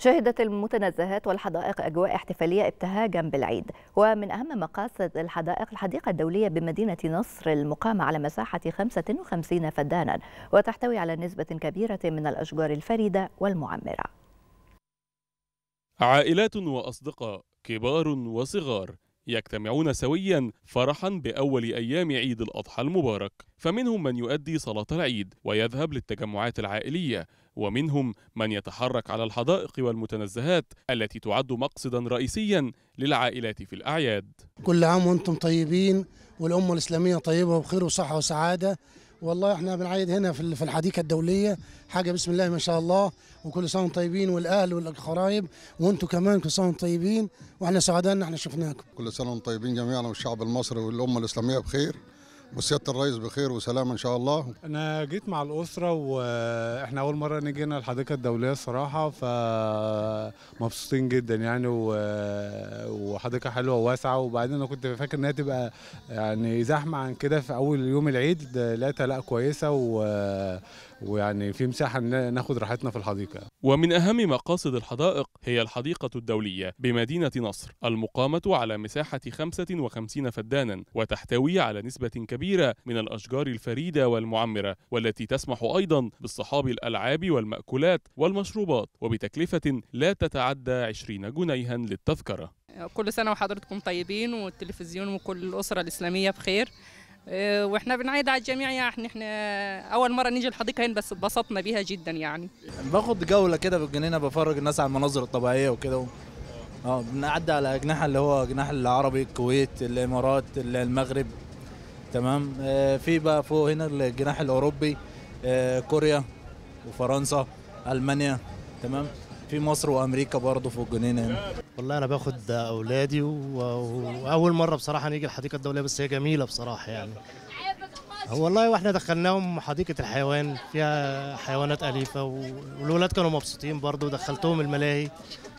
شهدت المتنزهات والحدائق أجواء احتفالية ابتهاجا بالعيد ومن أهم مقاصد الحدائق الحديقة الدولية بمدينة نصر المقامة على مساحة 55 فدانا وتحتوي على نسبة كبيرة من الأشجار الفريدة والمعمرة عائلات وأصدقاء كبار وصغار يجتمعون سويا فرحا باول ايام عيد الاضحى المبارك فمنهم من يؤدي صلاه العيد ويذهب للتجمعات العائليه ومنهم من يتحرك على الحدائق والمتنزهات التي تعد مقصدا رئيسيا للعائلات في الاعياد كل عام وانتم طيبين والامه الاسلاميه طيبه وبخير وصحه وسعاده والله احنا بنعيد هنا في الحديقه الدوليه حاجه بسم الله ما شاء الله وكل سنه وانتم طيبين والاهل والقرايب وانتم كمان كل سنه وانتم طيبين واحنا سعداء ان احنا شفناكم كل سنه وانتم طيبين جميعا والشعب المصري والامه الاسلاميه بخير وسياده الرئيس بخير وسلامه ان شاء الله انا جيت مع الاسره واحنا اول مره نيجي هنا الحديقه الدوليه الصراحه فمبسوطين جدا يعني وحديقه حلوه وواسعه وبعدين انا كنت فاكر انها تبقى يعني زحمه عن كده في اول يوم العيد لقيتها لا كويسه و... ويعني في مساحه ناخد راحتنا في الحديقه ومن اهم مقاصد الحدائق هي الحديقه الدوليه بمدينه نصر المقامه على مساحه 55 فدانا وتحتوي على نسبه كبيره كبيرة من الأشجار الفريدة والمعمرة والتي تسمح أيضا بالصحاب الألعاب والمأكولات والمشروبات وبتكلفة لا تتعدى 20 جنيها للتذكرة كل سنة وحضرتكم طيبين والتلفزيون وكل الأسرة الإسلامية بخير آه، واحنا بنعيد على الجميع يعني احنا اول مره نيجي الحديقه هنا بس اتبسطنا بيها جدا يعني باخد جوله كده في الجنينه بفرج الناس على المناظر الطبيعيه وكده اه بنعدي على اجنحه اللي هو جناح العربي الكويت الامارات المغرب تمام آه، في بقى فوق هنا الجناح الاوروبي آه، كوريا وفرنسا المانيا تمام في مصر وامريكا برضه في الجنينه هنا والله انا باخد اولادي واول مره بصراحه نيجي الحديقه الدوليه بس هي جميله بصراحه يعني والله واحنا دخلناهم حديقه الحيوان فيها حيوانات اليفه والولاد كانوا مبسوطين برضه دخلتهم الملاهي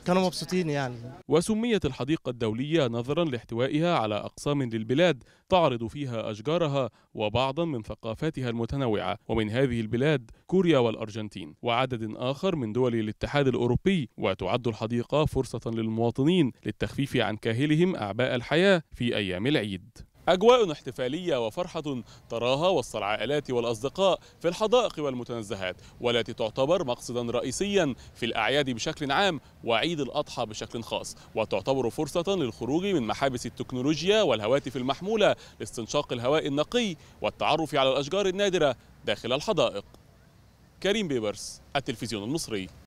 كانوا مبسوطين يعني وسميت الحديقة الدولية نظرا لاحتوائها على أقسام للبلاد تعرض فيها أشجارها وبعضا من ثقافاتها المتنوعة ومن هذه البلاد كوريا والأرجنتين وعدد آخر من دول الاتحاد الأوروبي وتعد الحديقة فرصة للمواطنين للتخفيف عن كاهلهم أعباء الحياة في أيام العيد أجواء احتفالية وفرحة تراها وسط العائلات والأصدقاء في الحدائق والمتنزهات والتي تعتبر مقصدا رئيسيا في الأعياد بشكل عام وعيد الأضحى بشكل خاص وتعتبر فرصة للخروج من محابس التكنولوجيا والهواتف المحمولة لاستنشاق الهواء النقي والتعرف على الأشجار النادرة داخل الحدائق كريم بيبرس التلفزيون المصري